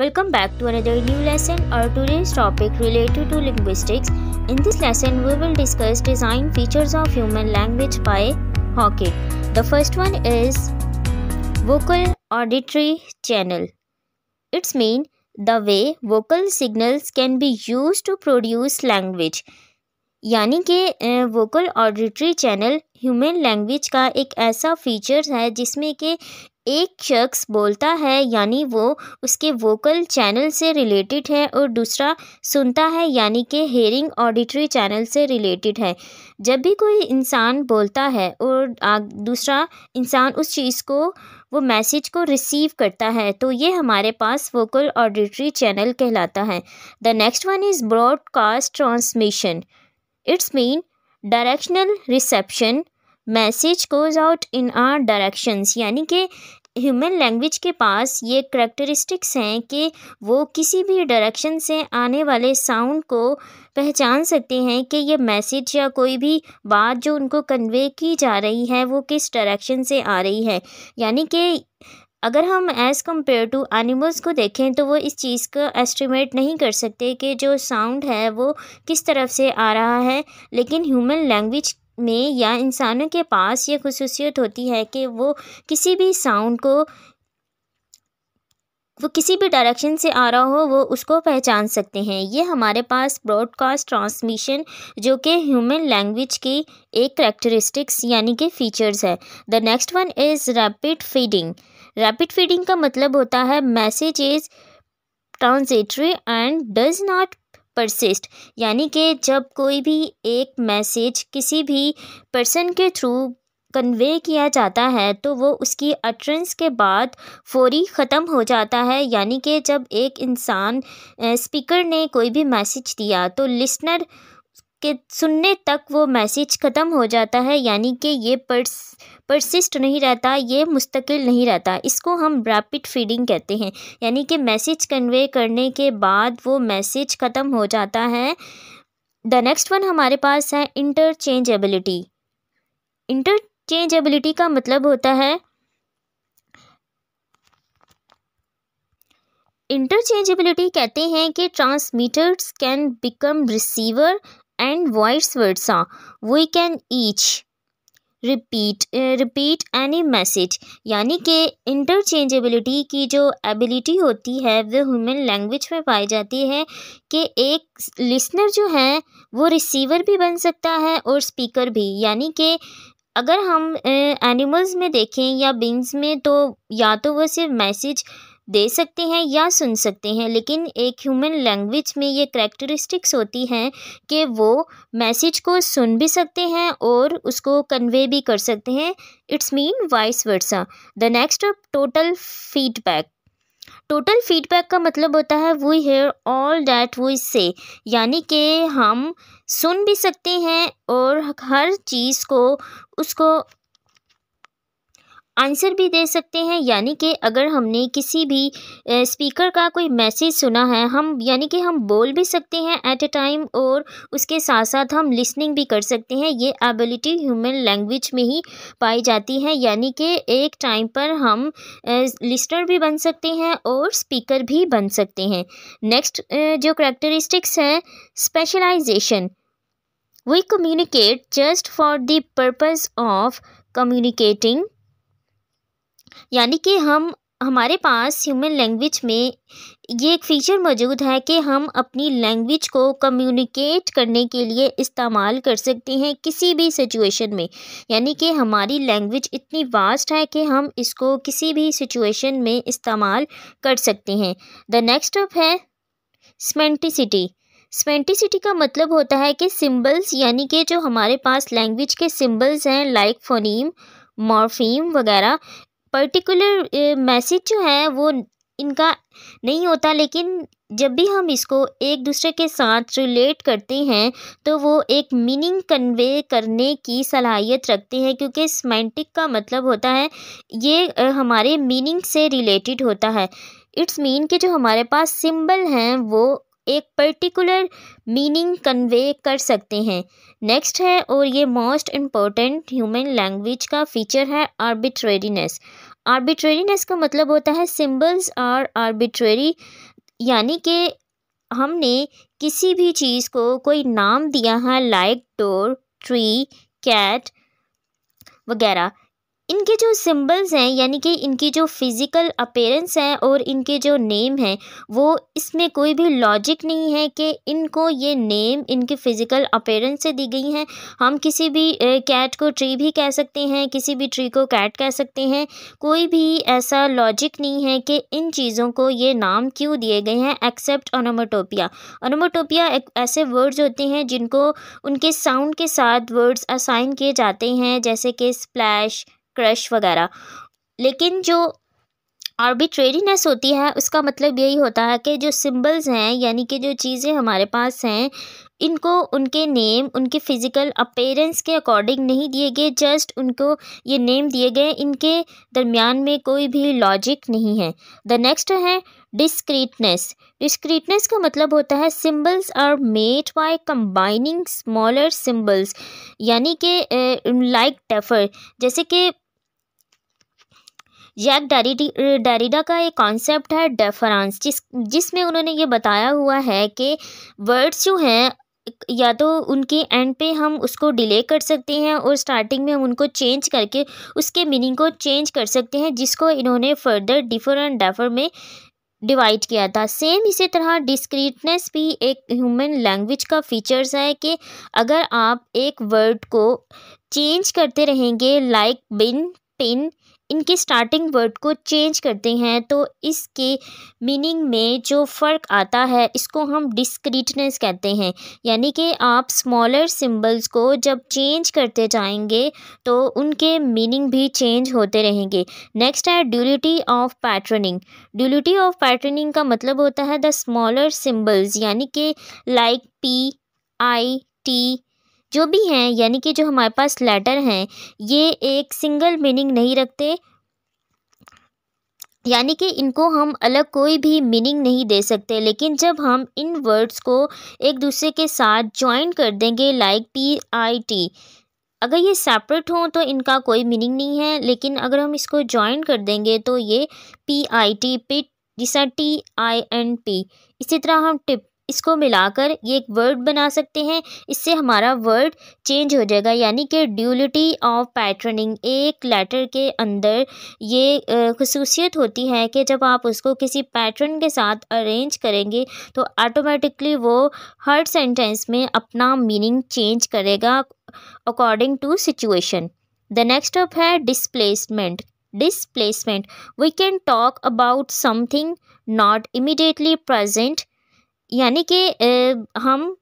Welcome back to another new lesson Our today's topic related to linguistics. In this lesson, we will discuss design features of human language by Hockett. The first one is vocal auditory channel. Its mean the way vocal signals can be used to produce language. यानी कि vocal auditory channel human language का एक ऐसा feature है जिसमें कि एक शख्स बोलता है यानी वो उसके वोकल चैनल से रिलेटेड है और दूसरा सुनता है यानी कि हेयरिंग ऑडिटरी चैनल से रिलेटेड है जब भी कोई इंसान बोलता है और दूसरा इंसान उस चीज़ को वो मैसेज को रिसीव करता है तो ये हमारे पास वोकल ऑडिटरी चैनल कहलाता है the next one is broadcast transmission it's mean directional reception message goes out in all directions यानी कि ह्यूमन लैंग्वेज के पास ये करेक्टरिस्टिक्स हैं कि वो किसी भी डायरेक्शन से आने वाले साउंड को पहचान सकते हैं कि ये मैसेज या कोई भी बात जो उनको कन्वे की जा रही है वो किस डायरेक्शन से आ रही है यानी कि अगर हम एज़ कम्पेयर टू एनिमल्स को देखें तो वो इस चीज़ का एस्टिमेट नहीं कर सकते कि जो साउंड है वो किस तरफ से आ रहा है लेकिन ह्यूमन लैंग्वेज में या इंसानों के पास ये खसूसियत होती है कि वो किसी भी साउंड को वो किसी भी डायरेक्शन से आ रहा हो वो उसको पहचान सकते हैं ये हमारे पास ब्रॉडकास्ट ट्रांसमिशन जो कि ह्यूमन लैंग्वेज की एक करेक्टरिस्टिक्स यानी कि फ़ीचर्स है the next one is rapid fading rapid fading का मतलब होता है message is transitory and does not persist यानी कि जब कोई भी एक मैसेज किसी भी पर्सन के थ्रू कन्वे किया जाता है तो वो उसकी अट्रेंस के बाद फौरी ख़त्म हो जाता है यानी कि जब एक इंसान स्पीकर ने कोई भी मैसेज दिया तो लिसनर के सुनने तक वो मैसेज ख़त्म हो जाता है यानी कि ये पर्स परसिस्ट नहीं रहता ये मुस्तकिल नहीं रहता इसको हम रैपिड फीडिंग कहते हैं यानी कि मैसेज कन्वे करने के बाद वो मैसेज ख़त्म हो जाता है द नेक्स्ट वन हमारे पास है इंटरचेंजेबिलिटी इंटरचेंजेबिलिटी का मतलब होता है इंटरचेंजेबिलिटी कहते हैं कि transmitters can become receiver and vice versa. We can each repeat repeat any message यानी कि इंटरचेंजेबिलिटी की जो एबिलिटी होती है वह ह्यूमन लैंग्वेज में पाई जाती है कि एक लिसनर जो है वो रिसीवर भी बन सकता है और स्पीकर भी यानी कि अगर हम एनिमल्स uh, में देखें या बींग्स में तो या तो वह सिर्फ मैसेज दे सकते हैं या सुन सकते हैं लेकिन एक ह्यूमन लैंग्वेज में ये करेक्टरिस्टिक्स होती हैं कि वो मैसेज को सुन भी सकते हैं और उसको कन्वे भी कर सकते हैं it's mean vice versa the next total feedback total feedback का मतलब होता है we hear all that we say यानी कि हम सुन भी सकते हैं और हर चीज़ को उसको आंसर भी दे सकते हैं यानी कि अगर हमने किसी भी स्पीकर का कोई मैसेज सुना है हम यानी कि हम बोल भी सकते हैं एट ए टाइम और उसके साथ साथ हम लिसनिंग भी कर सकते हैं ये एबिलिटी ह्यूमन लैंग्वेज में ही पाई जाती है यानी कि एक टाइम पर हम लिसनर भी बन सकते हैं और स्पीकर भी बन सकते हैं नेक्स्ट जो करेक्टरिस्टिक्स है specialisation we communicate just for the purpose of communicating यानी कि हम हमारे पास ह्यूमन लैंग्वेज में ये एक फ़ीचर मौजूद है कि हम अपनी लैंग्वेज को कम्युनिकेट करने के लिए इस्तेमाल कर सकते हैं किसी भी सिचुएशन में यानी कि हमारी लैंग्वेज इतनी वास्ट है कि हम इसको किसी भी सिचुएशन में इस्तेमाल कर सकते हैं द नेक्स्ट अप है स्मेंटिसिटी स्पेंटिसिटी का मतलब होता है कि सिंबल्स यानी कि जो हमारे पास लैंग्वेज के सिंबल्स हैं लाइक फोनीम मॉर्फीम वगैरह पर्टिकुलर मैसेज जो है वो इनका नहीं होता लेकिन जब भी हम इसको एक दूसरे के साथ रिलेट करते हैं तो वो एक मीनिंग कन्वे करने की सलाहियत रखते हैं क्योंकि सिमेंटिक का मतलब होता है ये हमारे मीनिंग से रिलेटेड होता है इट्स मीन के जो हमारे पास सिंबल हैं वो एक पर्टिकुलर मीनिंग कन्वे कर सकते हैं नेक्स्ट है और ये मोस्ट इम्पॉर्टेंट ह्यूमन लैंग्वेज का फीचर है आर्बिट्रेरीनेस आर्बिट्रेरीनेस का मतलब होता है सिम्बल्स आर आर्बिट्रेरी यानी कि हमने किसी भी चीज़ को कोई नाम दिया है लाइक डोर ट्री कैट वगैरह इनके जो सिंबल्स हैं यानी कि इनकी जो फिज़िकल अपेरेंस हैं और इनके जो नेम हैं वो इसमें कोई भी लॉजिक नहीं है कि इनको ये नेम इनके फ़िज़िकल अपेरेंस से दी गई हैं हम किसी भी कैट को ट्री भी कह सकते हैं किसी भी ट्री को कैट कह सकते हैं कोई भी ऐसा लॉजिक नहीं है कि इन चीज़ों को ये नाम क्यों दिए गए हैं एक्सेप्ट अनोमोटोपिया अनोमोटोपिया ऐसे वर्ड्स होते हैं जिनको उनके साउंड के साथ वर्ड्स असाइन किए जाते हैं जैसे कि स्प्लैश क्रश वगैरह लेकिन जो आर्बिट्रेरीनेस होती है उसका मतलब यही होता है कि जो सिंबल्स हैं यानी कि जो चीज़ें हमारे पास हैं इनको उनके नेम उनके फ़िज़िकल अपेरेंस के अकॉर्डिंग नहीं दिए गए जस्ट उनको ये नेम दिए गए इनके दरमियान में कोई भी लॉजिक नहीं है द नेक्स्ट है डिस्क्रीटनेस डिस्क्रीटनेस का मतलब होता है symbols are made by combining smaller symbols यानी कि लाइक टेफर जैसे कि जैक डेरिडी डेरिडा का एक कॉन्सेप्ट है डेफरेंस जिस जिसमें उन्होंने ये बताया हुआ है कि वर्ड्स जो हैं या तो उनके एंड पे हम उसको डिले कर सकते हैं और स्टार्टिंग में हम उनको चेंज करके उसके मीनिंग को चेंज कर सकते हैं जिसको इन्होंने फर्दर डिफर एंड डेफर में डिवाइड किया था सेम इसी तरह डिस्क्रीटनेस भी एक ह्यूमन लैंग्वेज का फीचर्स है कि अगर आप एक वर्ड को चेंज करते रहेंगे लाइक बिन पिन इनके स्टार्टिंग वर्ड को चेंज करते हैं तो इसके मीनिंग में जो फ़र्क आता है इसको हम डिस्क्रीटनेस कहते हैं यानी कि आप स्मॉलर सिंबल्स को जब चेंज करते जाएंगे तो उनके मीनिंग भी चेंज होते रहेंगे नेक्स्ट है duality of patterning duality of patterning का मतलब होता है द स्मॉलर सिम्बल्स यानी कि लाइक पी आई टी जो भी हैं यानी कि जो हमारे पास लेटर हैं ये एक सिंगल मीनिंग नहीं रखते यानी कि इनको हम अलग कोई भी मीनिंग नहीं दे सकते लेकिन जब हम इन वर्ड्स को एक दूसरे के साथ ज्वाइन कर देंगे लाइक पी आई टी अगर ये सेपरेट हों तो इनका कोई मीनिंग नहीं है लेकिन अगर हम इसको ज्वाइन कर देंगे तो ये पी आई टी पिट जिसा टी आई एन पी इसी तरह हम टिप इसको मिलाकर ये एक वर्ड बना सकते हैं इससे हमारा वर्ड चेंज हो जाएगा यानी कि ड्यूलिटी ऑफ पैटर्निंग एक लेटर के अंदर ये खसूसियत होती है कि जब आप उसको किसी पैटर्न के साथ अरेंज करेंगे तो आटोमेटिकली वो हर सेंटेंस में अपना मीनिंग चेंज करेगा according to situation the next up है displacement displacement we can talk about something not immediately present यानी कि हम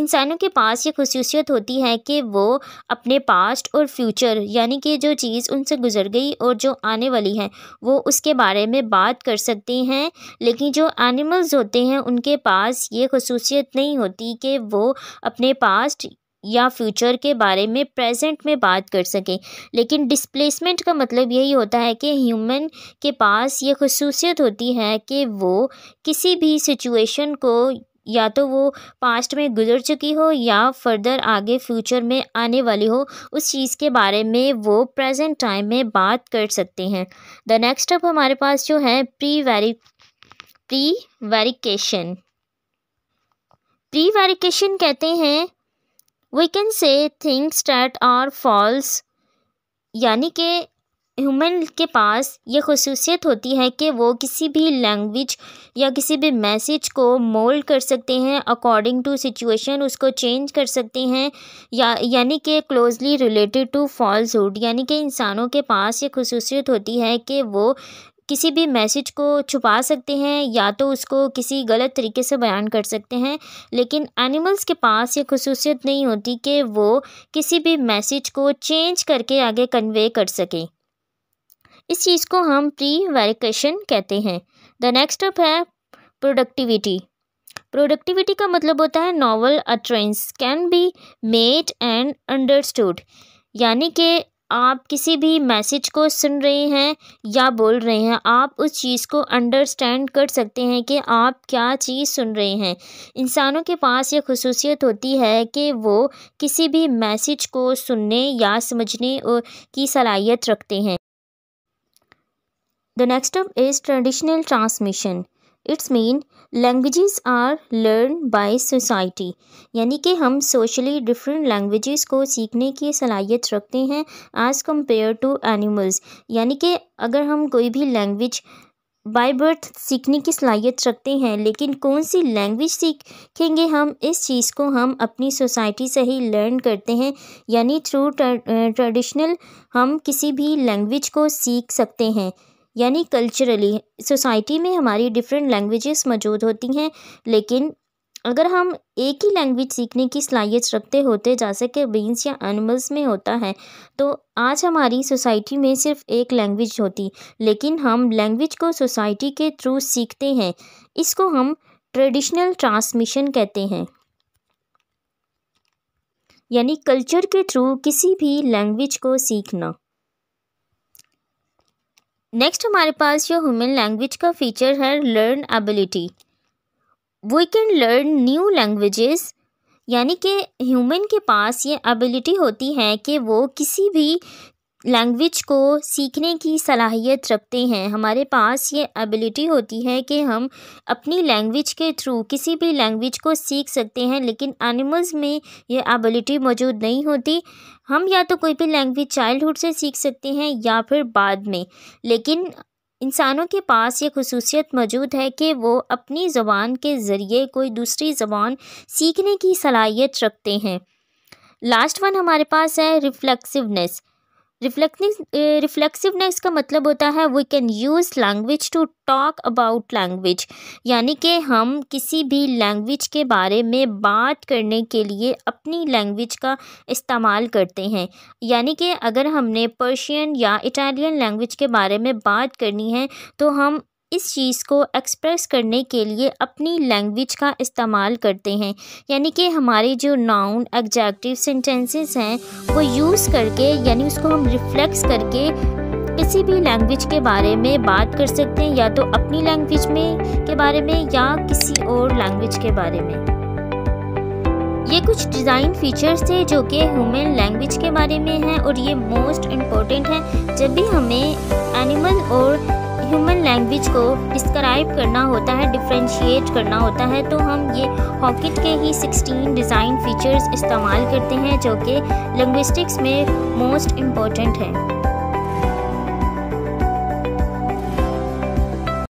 इंसानों के पास ये खसूसियत होती है कि वो अपने पास्ट और फ्यूचर यानी कि जो चीज़ उनसे गुजर गई और जो आने वाली है वो उसके बारे में बात कर सकते हैं लेकिन जो एनिमल्स होते हैं उनके पास ये खसूसियत नहीं होती कि वो अपने पास्ट या फ्यूचर के बारे में प्रेजेंट में बात कर सकें लेकिन डिस्प्लेसमेंट का मतलब यही होता है कि ह्यूमन के पास ये खसूसियत होती है कि वो किसी भी सिचुएशन को या तो वो पास्ट में गुजर चुकी हो या फर्दर आगे फ्यूचर में आने वाली हो उस चीज़ के बारे में वो प्रेजेंट टाइम में बात कर सकते हैं द नेक्स्ट अब हमारे पास जो है pre very prevarication prevarication कहते हैं we can say things that are false यानी कि ह्यूमन के पास ये खसूसियत होती है कि वो किसी भी लैंग्वेज या किसी भी मैसेज को मोल्ड कर सकते हैं अकॉर्डिंग टू सिचुएशन उसको चेंज कर सकते हैं या यानी कि क्लोजली रिलेटेड टू फॉल्सहुड यानी कि इंसानों के पास ये खसूसियत होती है कि वो किसी भी मैसेज को छुपा सकते हैं या तो उसको किसी गलत तरीके से बयान कर सकते हैं लेकिन एनिमल्स के पास ये खसूसियत नहीं होती कि वो किसी भी मैसेज को चेंज करके आगे कन्वे कर सकें इस चीज़ को हम प्री वेरिकेशन कहते हैं द नेक्स्ट स्टेप है प्रोडक्टिविटी प्रोडक्टिविटी का मतलब होता है novel utterances can be made and understood यानी कि आप किसी भी मैसेज को सुन रहे हैं या बोल रहे हैं आप उस चीज़ को अंडरस्टैंड कर सकते हैं कि आप क्या चीज़ सुन रहे हैं इंसानों के पास ये खसूसियत होती है कि वो किसी भी मैसेज को सुनने या समझने की सलाहियत रखते हैं the next up is traditional transmission it's mean languages are learn by society यानी कि हम सोशली डिफरेंट लैंग्वेजेस को सीखने की सलाहियत रखते हैं एज़ कम्पेयर टू एनिमल्स यानी कि अगर हम कोई भी लैंग्वेज बाय बर्थ सीखने की सलाहियत रखते हैं लेकिन कौन सी लैंग्वेज सीखेंगे हम इस चीज़ को हम अपनी सोसाइटी से ही लर्न करते हैं यानी थ्रू ट्रेडिशनल हम किसी भी लैंग्वेज को सीख सकते हैं यानी कल्चरली सोसाइटी में हमारी डिफरेंट लैंग्वेजेस मौजूद होती हैं लेकिन अगर हम एक ही लैंग्वेज सीखने की सलाहियत रखते होते जैसे कि बीन्स या एनिमल्स में होता है तो आज हमारी सोसाइटी में सिर्फ एक लैंग्वेज होती लेकिन हम लैंग्वेज को सोसाइटी के थ्रू सीखते हैं इसको हम ट्रेडिशनल ट्रांसमिशन कहते हैं यानी कल्चर के थ्रू किसी भी लैंग्वेज को सीखना नेक्स्ट हमारे पास जो ह्यूमन लैंग्वेज का फीचर है learnability we can learn new languages यानी कि ह्यूमन के पास ये एबिलिटी होती है कि वो किसी भी लैंग्वेज को सीखने की सलाहियत रखते हैं हमारे पास ये एबिलिटी होती है कि हम अपनी लैंग्वेज के थ्रू किसी भी लैंग्वेज को सीख सकते हैं लेकिन एनिमल्स में ये एबिलिटी मौजूद नहीं होती हम या तो कोई भी लैंग्वेज चाइल्डहुड से सीख सकते हैं या फिर बाद में लेकिन इंसानों के पास ये खसूसियत मौजूद है कि वो अपनी ज़बान के ज़रिए कोई दूसरी ज़बान सीखने की सलाहियत रखते हैं लास्ट वन हमारे पास है रिफ्लेक्सिवनेस रिफ्लेक्सिवनेस का मतलब होता है we can use language to talk about language यानी कि हम किसी भी लैंग्वेज के बारे में बात करने के लिए अपनी लैंग्वेज का इस्तेमाल करते हैं यानी कि अगर हमने पर्शियन या इटालियन लैंग्वेज के बारे में बात करनी है तो हम इस चीज़ को एक्सप्रेस करने के लिए अपनी लैंग्वेज का इस्तेमाल करते हैं यानी कि हमारे जो नाउन एग्जैक्टिव सेंटेंसेस हैं वो यूज़ करके यानी उसको हम रिफ्लेक्स करके किसी भी लैंग्वेज के बारे में बात कर सकते हैं या तो अपनी लैंग्वेज में के बारे में या किसी और लैंग्वेज के बारे में ये कुछ डिज़ाइन फीचर्स थे जो कि ह्यूमन लैंग्वेज के बारे में हैं और ये मोस्ट इम्पॉर्टेंट है जब भी हमें एनिमल और ह्यूमन लैंग्वेज को डिस्क्राइब करना होता है डिफ्रेंशिएट करना होता है तो हम ये हॉकेट के ही 16 डिज़ाइन फीचर्स इस्तेमाल करते हैं जो कि लिंग्विस्टिक्स में मोस्ट इम्पॉर्टेंट हैं